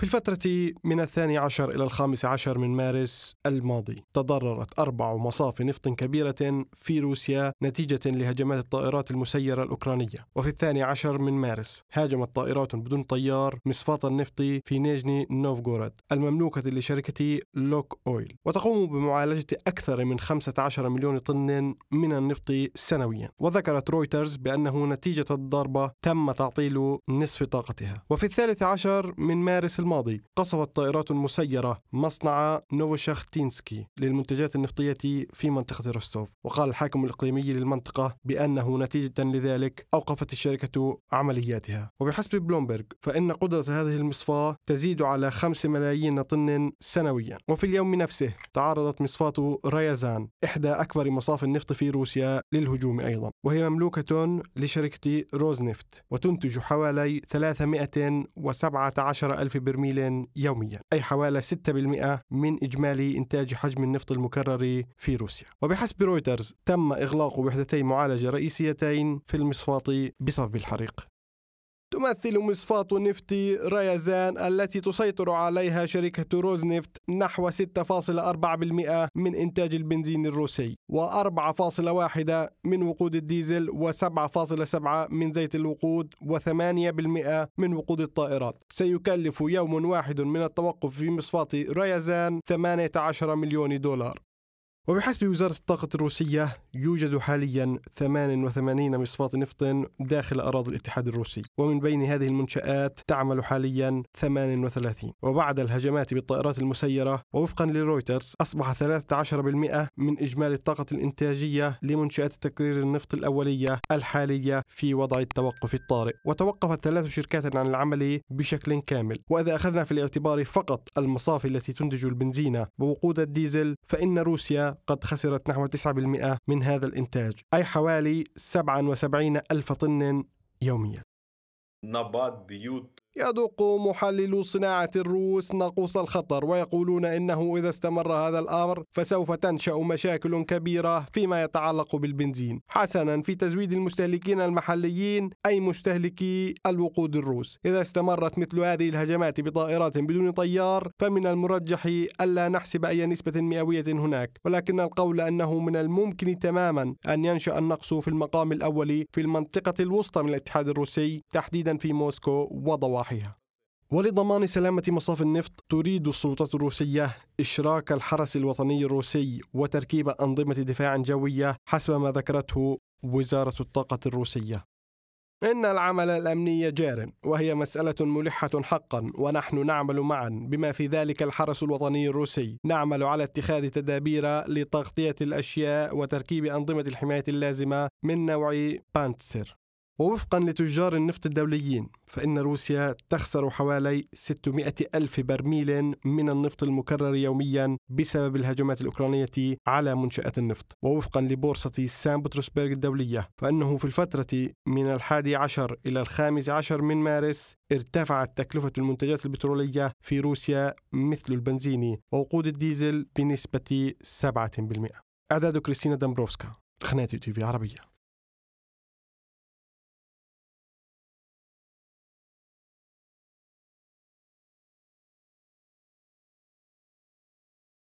في الفترة من الثاني عشر إلى الخامس عشر من مارس الماضي تضررت أربع مصافي نفط كبيرة في روسيا نتيجة لهجمات الطائرات المسيرة الأوكرانية وفي الثاني عشر من مارس هاجمت طائرات بدون طيار مصفاة النفط في نيجني نوفغورد المملوكة لشركة لوك أويل وتقوم بمعالجة أكثر من 15 مليون طن من النفط سنويا وذكرت رويترز بأنه نتيجة الضربة تم تعطيل نصف طاقتها وفي الثالث عشر من مارس الماضي قصفت طائرات مسيرة مصنع نوفوشاختينسكي للمنتجات النفطية في منطقة روستوف وقال الحاكم الإقليمي للمنطقة بأنه نتيجة لذلك أوقفت الشركة عملياتها وبحسب بلومبرغ فإن قدرة هذه المصفاة تزيد على 5 ملايين طن سنويا وفي اليوم نفسه تعرضت مصفاة ريازان إحدى أكبر مصاف النفط في روسيا للهجوم أيضا وهي مملوكة لشركة روزنفت وتنتج حوالي 317 ألف برميل برميل يوميا أي حوالي 6% من إجمالي إنتاج حجم النفط المكرر في روسيا وبحسب رويترز تم إغلاق وحدتي معالجة رئيسيتين في المصفاة بسبب الحريق تمثل مصفاة نفط ريازان التي تسيطر عليها شركة روزنفت نحو 6.4% من إنتاج البنزين الروسي و4.1 من وقود الديزل و7.7 من زيت الوقود و8% من وقود الطائرات سيكلف يوم واحد من التوقف في مصفاة ريازان 18 مليون دولار وبحسب وزارة الطاقة الروسية يوجد حاليا 88 مصفاة نفط داخل أراضي الاتحاد الروسي ومن بين هذه المنشآت تعمل حاليا 38 وبعد الهجمات بالطائرات المسيرة ووفقا لرويترز أصبح 13% من إجمالي الطاقة الإنتاجية لمنشآت تكرير النفط الأولية الحالية في وضع التوقف الطارئ وتوقفت ثلاث شركات عن العمل بشكل كامل وإذا أخذنا في الاعتبار فقط المصافي التي تنتج البنزين ووقود الديزل فإن روسيا قد خسرت نحو 9% من هذا الإنتاج أي حوالي 77 ألف طن يوميا نبات بيوت يدق محللو صناعة الروس ناقوس الخطر ويقولون إنه إذا استمر هذا الأمر فسوف تنشأ مشاكل كبيرة فيما يتعلق بالبنزين حسنا في تزويد المستهلكين المحليين أي مستهلكي الوقود الروس إذا استمرت مثل هذه الهجمات بطائرات بدون طيار فمن المرجح ألا نحسب أي نسبة مئوية هناك ولكن القول أنه من الممكن تماما أن ينشأ النقص في المقام الأول في المنطقة الوسطى من الاتحاد الروسي تحديدا في موسكو وضوا صلاحها ولضمان سلامة مصاف النفط تريد السلطات الروسية إشراك الحرس الوطني الروسي وتركيب أنظمة دفاع جوية حسب ما ذكرته وزارة الطاقة الروسية إن العمل الأمني جار وهي مسألة ملحة حقا ونحن نعمل معا بما في ذلك الحرس الوطني الروسي نعمل على اتخاذ تدابير لتغطية الأشياء وتركيب أنظمة الحماية اللازمة من نوع بانتسر ووفقا لتجار النفط الدوليين فإن روسيا تخسر حوالي 600 ألف برميل من النفط المكرر يوميا بسبب الهجمات الأوكرانية على منشآت النفط ووفقا لبورصة سان بطرسبرغ الدولية فإنه في الفترة من الحادي عشر إلى الخامس عشر من مارس ارتفعت تكلفة المنتجات البترولية في روسيا مثل البنزين ووقود الديزل بنسبة 7% إعداد كريستينا دامبروفسكا قناة تي في عربية